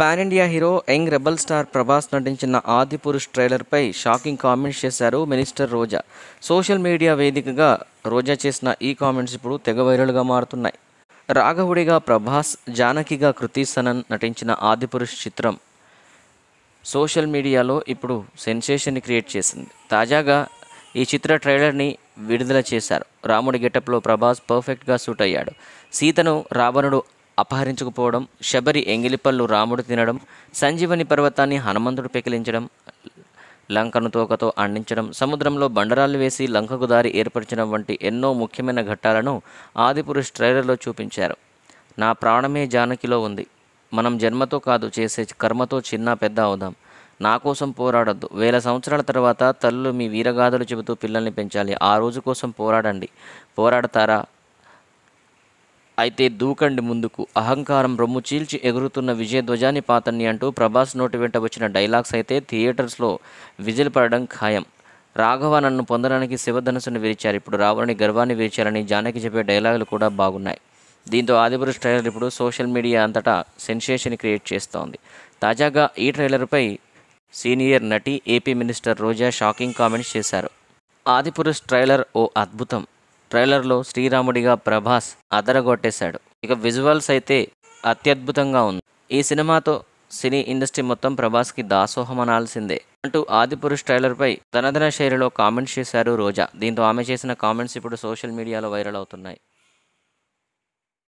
pan India hero young rebel star Prabhas నటించిన Adipurush ట్రైలర్పై shocking comments చేశారు మినిస్టర్ రోజా సోషల్ మీడియా వేదికగా రోజా చేసిన ఈ కామెంట్స్ ఇప్పుడు తెగ వైరల్గా మారుతున్నాయి రాఘవుడిగా ప్రభాస్ జానకిగా కృతి సనన్ నటించిన ఆది చిత్రం సోషల్ మీడియాలో ఇప్పుడు సెన్సేషన్ని క్రియేట్ చేసింది తాజాగా ఈ చిత్ర ట్రైలర్ని విడుదల చేశారు రాముడి గెటప్లో ప్రభాస్ పర్ఫెక్ట్గా సూట్ అయ్యాడు సీతను రావణుడు అపహరించుకుపోవడం శబరి ఎంగిలిపళ్ళు రాముడు తినడం సంజీవని పర్వతాన్ని హనుమంతుడు పెకిలించడం లంకను తోకతో అండించడం సముద్రంలో బండరాలు వేసి లంకకు దారి ఏర్పరచడం వంటి ఎన్నో ముఖ్యమైన ఘట్టాలను ఆదిపురుష్ ట్రైలర్లో చూపించారు నా ప్రాణమే జానకిలో ఉంది మనం జన్మతో కాదు చేసే కర్మతో చిన్న పెద్ద అవుదాం నా కోసం పోరాడద్దు వేల సంవత్సరాల తర్వాత తల్లు మీ వీరగాథలు చెబుతూ పిల్లల్ని పెంచాలి ఆ రోజు కోసం పోరాడండి పోరాడతారా అయితే దూకండి ముందుకు అహంకారం రొమ్ము చీల్చి ఎగురుతున్న విజయ ధ్వజాన్ని పాతన్ని అంటూ ప్రభాస్ నోటి వెంట వచ్చిన డైలాగ్స్ అయితే థియేటర్స్లో విజిల్ పడడం ఖాయం రాఘవ నన్ను పొందడానికి శివధనుసును విరిచారు ఇప్పుడు రావణుని గర్వాన్ని విరిచారని జానకి చెప్పే డైలాగులు కూడా బాగున్నాయి దీంతో ఆదిపురుష్ ట్రైలర్ ఇప్పుడు సోషల్ మీడియా అంతటా సెన్సేషన్ క్రియేట్ చేస్తోంది తాజాగా ఈ ట్రైలర్పై సీనియర్ నటి AP minister Roja shocking comments చేశారు ఆదిపురుష్ ట్రైలర్ ఓ అద్భుతం ట్రైలర్లో శ్రీరాముడిగా ప్రభాస్ అదరగొట్టేశాడు ఇక విజువల్స్ అయితే అత్యద్భుతంగా ఉంది ఈ సినిమాతో సినీ ఇండస్ట్రీ మొత్తం ప్రభాస్కి దాసోహం అనాల్సిందే అంటూ ఆదిపురుష్ ట్రైలర్పై తనదన శైలిలో కామెంట్స్ చేశారు రోజా దీంతో ఆమె చేసిన కామెంట్స్ ఇప్పుడు సోషల్ మీడియాలో వైరల్ అవుతున్నాయి